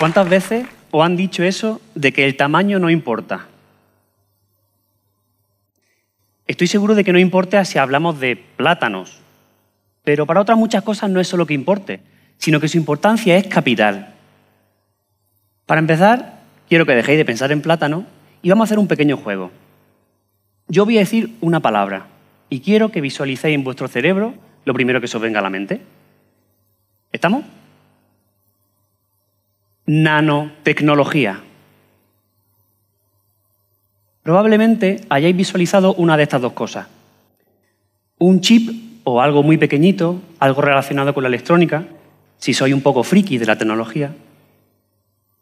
¿Cuántas veces os han dicho eso de que el tamaño no importa? Estoy seguro de que no importa si hablamos de plátanos, pero para otras muchas cosas no es solo que importe, sino que su importancia es capital. Para empezar, quiero que dejéis de pensar en plátano y vamos a hacer un pequeño juego. Yo voy a decir una palabra y quiero que visualicéis en vuestro cerebro lo primero que os venga a la mente. ¿Estamos? nanotecnología. Probablemente hayáis visualizado una de estas dos cosas. Un chip o algo muy pequeñito, algo relacionado con la electrónica, si soy un poco friki de la tecnología.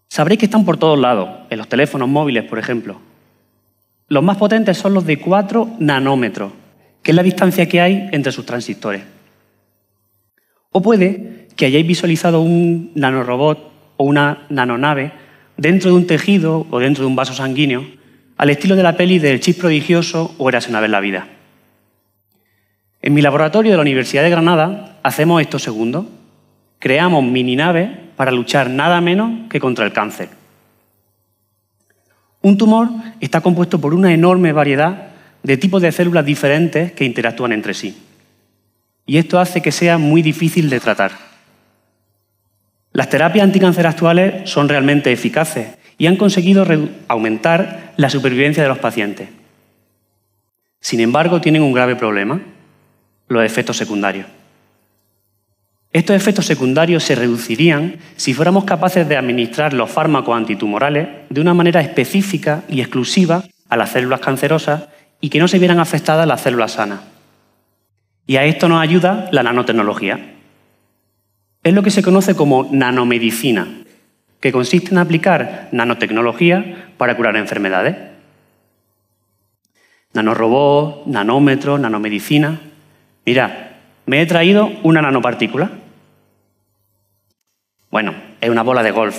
Sabréis que están por todos lados, en los teléfonos móviles, por ejemplo. Los más potentes son los de 4 nanómetros, que es la distancia que hay entre sus transistores. O puede que hayáis visualizado un nanorobot o una nanonave dentro de un tejido o dentro de un vaso sanguíneo, al estilo de la peli del chip prodigioso o Eras una vez la vida. En mi laboratorio de la Universidad de Granada hacemos esto segundo. Creamos mini naves para luchar nada menos que contra el cáncer. Un tumor está compuesto por una enorme variedad de tipos de células diferentes que interactúan entre sí. Y esto hace que sea muy difícil de tratar. Las terapias anticánceras actuales son realmente eficaces y han conseguido aumentar la supervivencia de los pacientes. Sin embargo, tienen un grave problema, los efectos secundarios. Estos efectos secundarios se reducirían si fuéramos capaces de administrar los fármacos antitumorales de una manera específica y exclusiva a las células cancerosas y que no se vieran afectadas las células sanas. Y a esto nos ayuda la nanotecnología. Es lo que se conoce como nanomedicina, que consiste en aplicar nanotecnología para curar enfermedades. Nanorobots, nanómetro, nanomedicina. Mira, me he traído una nanopartícula. Bueno, es una bola de golf,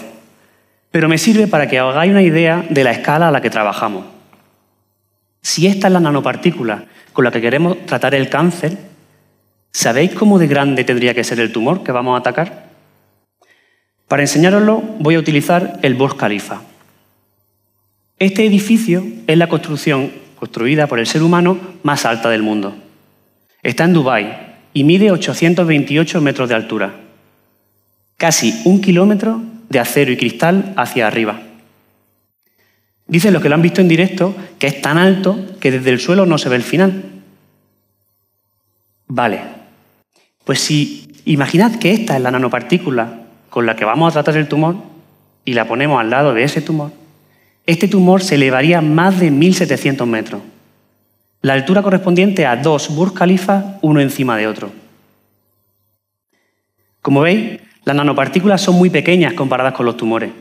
pero me sirve para que hagáis una idea de la escala a la que trabajamos. Si esta es la nanopartícula con la que queremos tratar el cáncer, ¿Sabéis cómo de grande tendría que ser el tumor que vamos a atacar? Para enseñároslo voy a utilizar el Burj Khalifa. Este edificio es la construcción construida por el ser humano más alta del mundo. Está en Dubái y mide 828 metros de altura, casi un kilómetro de acero y cristal hacia arriba. Dicen los que lo han visto en directo que es tan alto que desde el suelo no se ve el final. Vale, pues si imaginad que esta es la nanopartícula con la que vamos a tratar el tumor y la ponemos al lado de ese tumor, este tumor se elevaría más de 1.700 metros, la altura correspondiente a dos Burj Khalifa uno encima de otro. Como veis, las nanopartículas son muy pequeñas comparadas con los tumores,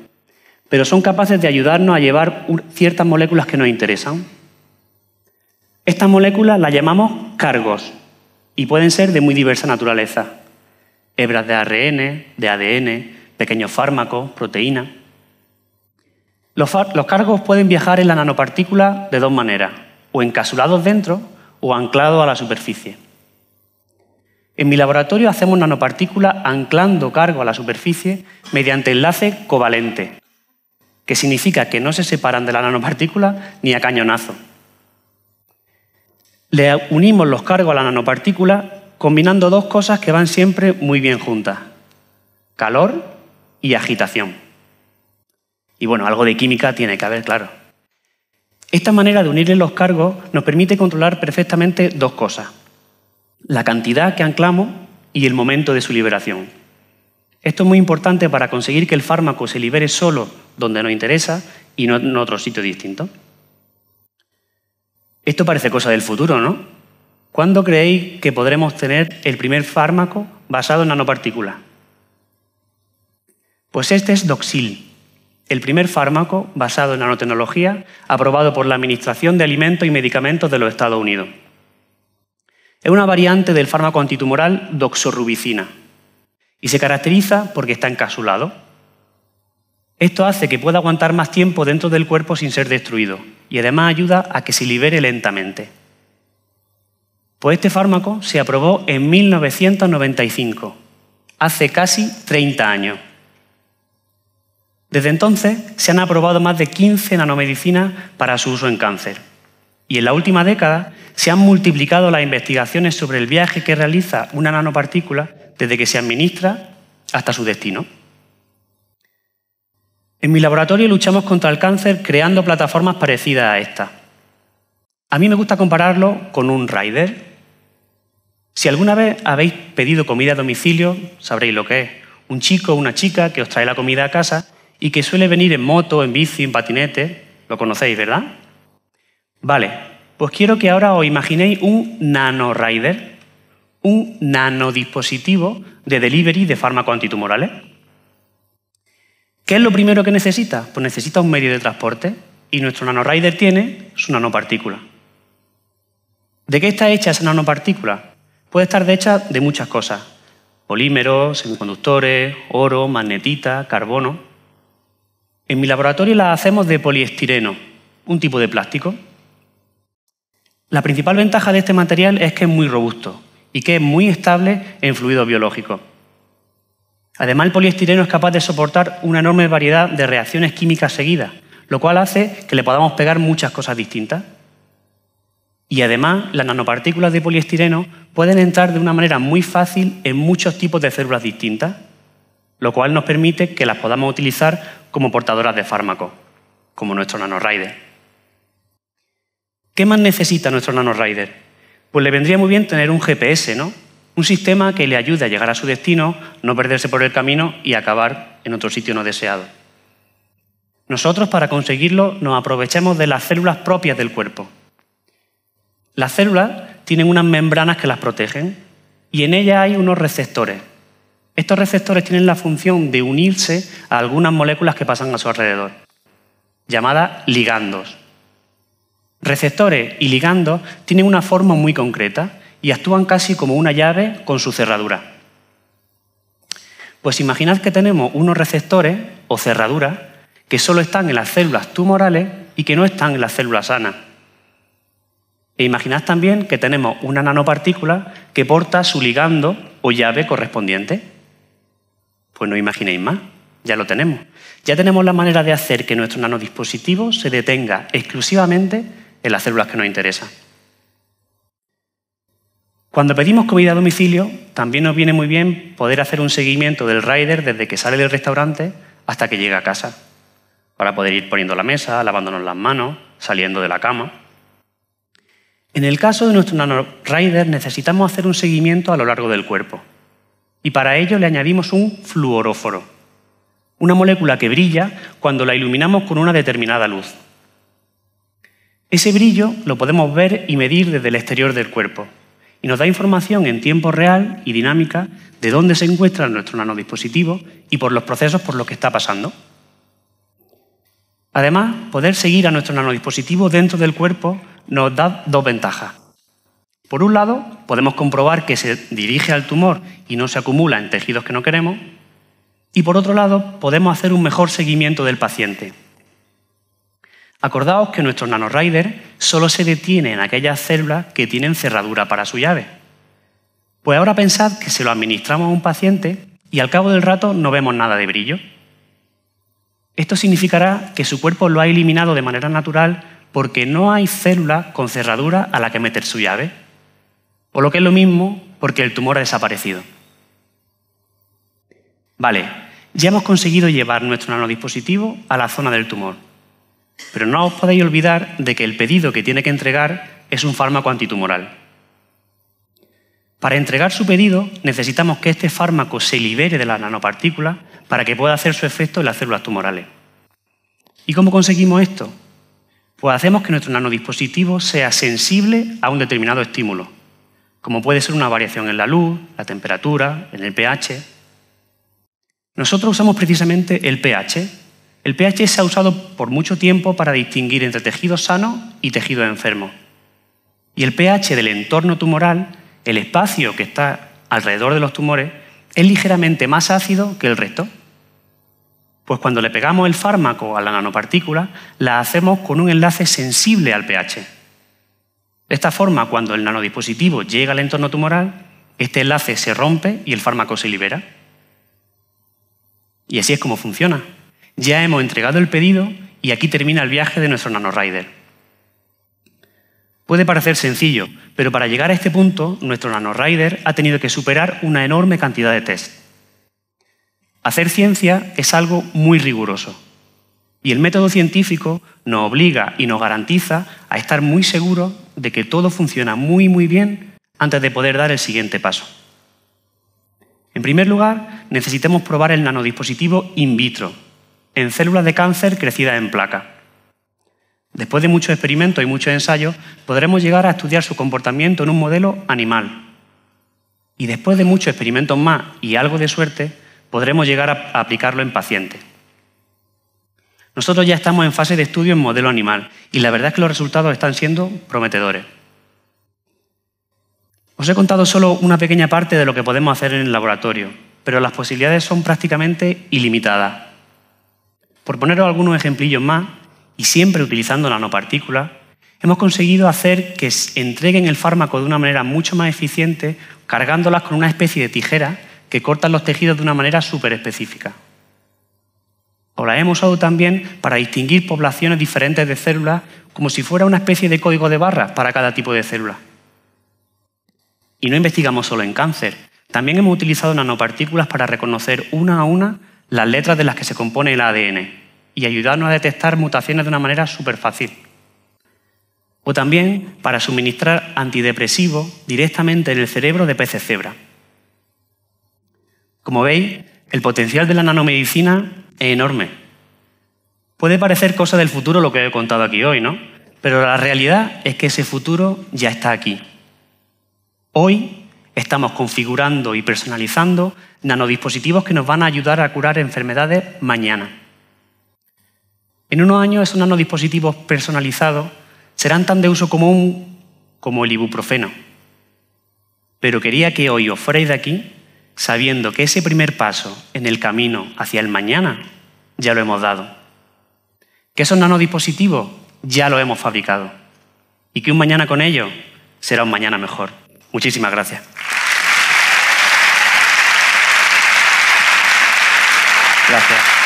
pero son capaces de ayudarnos a llevar ciertas moléculas que nos interesan. Estas moléculas las llamamos cargos y pueden ser de muy diversa naturaleza. Hebras de ARN, de ADN, pequeños fármacos, proteínas. Los, cargos pueden viajar en la nanopartícula de dos maneras, o encapsulados dentro o anclados a la superficie. En mi laboratorio hacemos nanopartícula anclando cargo a la superficie mediante enlace covalente, que significa que no se separan de la nanopartícula ni a cañonazo le unimos los cargos a la nanopartícula combinando dos cosas que van siempre muy bien juntas, calor y agitación. Y bueno, algo de química tiene que haber, claro. Esta manera de unirle los cargos nos permite controlar perfectamente dos cosas, la cantidad que anclamos y el momento de su liberación. Esto es muy importante para conseguir que el fármaco se libere solo donde nos interesa y no en otro sitio distinto. Esto parece cosa del futuro, ¿no? ¿Cuándo creéis que podremos tener el primer fármaco basado en nanopartículas? Pues este es Doxil, el primer fármaco basado en nanotecnología aprobado por la Administración de Alimentos y Medicamentos de los Estados Unidos. Es una variante del fármaco antitumoral doxorubicina y se caracteriza porque está encapsulado. Esto hace que pueda aguantar más tiempo dentro del cuerpo sin ser destruido, y además ayuda a que se libere lentamente. Pues este fármaco se aprobó en 1995, hace casi 30 años. Desde entonces se han aprobado más de 15 nanomedicinas para su uso en cáncer. Y en la última década se han multiplicado las investigaciones sobre el viaje que realiza una nanopartícula desde que se administra hasta su destino. En mi laboratorio luchamos contra el cáncer creando plataformas parecidas a esta. A mí me gusta compararlo con un rider. Si alguna vez habéis pedido comida a domicilio, sabréis lo que es. Un chico o una chica que os trae la comida a casa y que suele venir en moto, en bici, en patinete. Lo conocéis, ¿verdad? Vale, pues quiero que ahora os imaginéis un nano un nanodispositivo de delivery de fármaco antitumorales. ¿Qué es lo primero que necesita? Pues necesita un medio de transporte y nuestro nanorider tiene su nanopartícula. ¿De qué está hecha esa nanopartícula? Puede estar hecha de muchas cosas. Polímeros, semiconductores, oro, magnetita, carbono. En mi laboratorio la hacemos de poliestireno, un tipo de plástico. La principal ventaja de este material es que es muy robusto y que es muy estable en fluidos biológicos. Además, el poliestireno es capaz de soportar una enorme variedad de reacciones químicas seguidas, lo cual hace que le podamos pegar muchas cosas distintas. Y además, las nanopartículas de poliestireno pueden entrar de una manera muy fácil en muchos tipos de células distintas, lo cual nos permite que las podamos utilizar como portadoras de fármacos, como nuestro nanorider. ¿Qué más necesita nuestro nanorider? Pues le vendría muy bien tener un GPS, ¿no? Un sistema que le ayude a llegar a su destino, no perderse por el camino y acabar en otro sitio no deseado. Nosotros para conseguirlo nos aprovechamos de las células propias del cuerpo. Las células tienen unas membranas que las protegen y en ellas hay unos receptores. Estos receptores tienen la función de unirse a algunas moléculas que pasan a su alrededor, llamadas ligandos. Receptores y ligandos tienen una forma muy concreta y actúan casi como una llave con su cerradura. Pues imaginad que tenemos unos receptores o cerraduras que solo están en las células tumorales y que no están en las células sanas. E imaginad también que tenemos una nanopartícula que porta su ligando o llave correspondiente. Pues no imaginéis más, ya lo tenemos. Ya tenemos la manera de hacer que nuestro nanodispositivo se detenga exclusivamente en las células que nos interesan. Cuando pedimos comida a domicilio, también nos viene muy bien poder hacer un seguimiento del rider desde que sale del restaurante hasta que llega a casa, para poder ir poniendo la mesa, lavándonos las manos, saliendo de la cama. En el caso de nuestro nanorider necesitamos hacer un seguimiento a lo largo del cuerpo y para ello le añadimos un fluoróforo, una molécula que brilla cuando la iluminamos con una determinada luz. Ese brillo lo podemos ver y medir desde el exterior del cuerpo, y nos da información en tiempo real y dinámica de dónde se encuentra nuestro nanodispositivo y por los procesos por los que está pasando. Además, poder seguir a nuestro nanodispositivo dentro del cuerpo nos da dos ventajas. Por un lado, podemos comprobar que se dirige al tumor y no se acumula en tejidos que no queremos. Y por otro lado, podemos hacer un mejor seguimiento del paciente, Acordaos que nuestro nanorider solo se detiene en aquellas células que tienen cerradura para su llave. Pues ahora pensad que se lo administramos a un paciente y al cabo del rato no vemos nada de brillo. Esto significará que su cuerpo lo ha eliminado de manera natural porque no hay célula con cerradura a la que meter su llave. O lo que es lo mismo, porque el tumor ha desaparecido. Vale, ya hemos conseguido llevar nuestro nanodispositivo a la zona del tumor pero no os podéis olvidar de que el pedido que tiene que entregar es un fármaco antitumoral. Para entregar su pedido necesitamos que este fármaco se libere de las nanopartículas para que pueda hacer su efecto en las células tumorales. ¿Y cómo conseguimos esto? Pues hacemos que nuestro nanodispositivo sea sensible a un determinado estímulo, como puede ser una variación en la luz, la temperatura, en el pH. Nosotros usamos precisamente el pH el pH se ha usado por mucho tiempo para distinguir entre tejido sano y tejido enfermo. Y el pH del entorno tumoral, el espacio que está alrededor de los tumores, es ligeramente más ácido que el resto. Pues cuando le pegamos el fármaco a la nanopartícula, la hacemos con un enlace sensible al pH. De esta forma, cuando el nanodispositivo llega al entorno tumoral, este enlace se rompe y el fármaco se libera. Y así es como funciona. Ya hemos entregado el pedido y aquí termina el viaje de nuestro nanorider. Puede parecer sencillo, pero para llegar a este punto, nuestro nanorider ha tenido que superar una enorme cantidad de test. Hacer ciencia es algo muy riguroso. Y el método científico nos obliga y nos garantiza a estar muy seguros de que todo funciona muy, muy bien antes de poder dar el siguiente paso. En primer lugar, necesitamos probar el nanodispositivo in vitro, en células de cáncer crecidas en placa. Después de muchos experimentos y muchos ensayos, podremos llegar a estudiar su comportamiento en un modelo animal. Y después de muchos experimentos más y algo de suerte, podremos llegar a aplicarlo en pacientes. Nosotros ya estamos en fase de estudio en modelo animal y la verdad es que los resultados están siendo prometedores. Os he contado solo una pequeña parte de lo que podemos hacer en el laboratorio, pero las posibilidades son prácticamente ilimitadas. Por poneros algunos ejemplillos más, y siempre utilizando nanopartículas, hemos conseguido hacer que entreguen el fármaco de una manera mucho más eficiente, cargándolas con una especie de tijera que cortan los tejidos de una manera súper específica. O la hemos usado también para distinguir poblaciones diferentes de células, como si fuera una especie de código de barras para cada tipo de célula. Y no investigamos solo en cáncer, también hemos utilizado nanopartículas para reconocer una a una las letras de las que se compone el ADN y ayudarnos a detectar mutaciones de una manera súper fácil. O también para suministrar antidepresivos directamente en el cerebro de peces cebra. Como veis, el potencial de la nanomedicina es enorme. Puede parecer cosa del futuro lo que he contado aquí hoy, ¿no? Pero la realidad es que ese futuro ya está aquí. Hoy Estamos configurando y personalizando nanodispositivos que nos van a ayudar a curar enfermedades mañana. En unos años esos nanodispositivos personalizados serán tan de uso común como el ibuprofeno. Pero quería que hoy os fuerais de aquí sabiendo que ese primer paso en el camino hacia el mañana ya lo hemos dado. Que esos nanodispositivos ya lo hemos fabricado. Y que un mañana con ellos será un mañana mejor. Muchísimas gracias. gracias.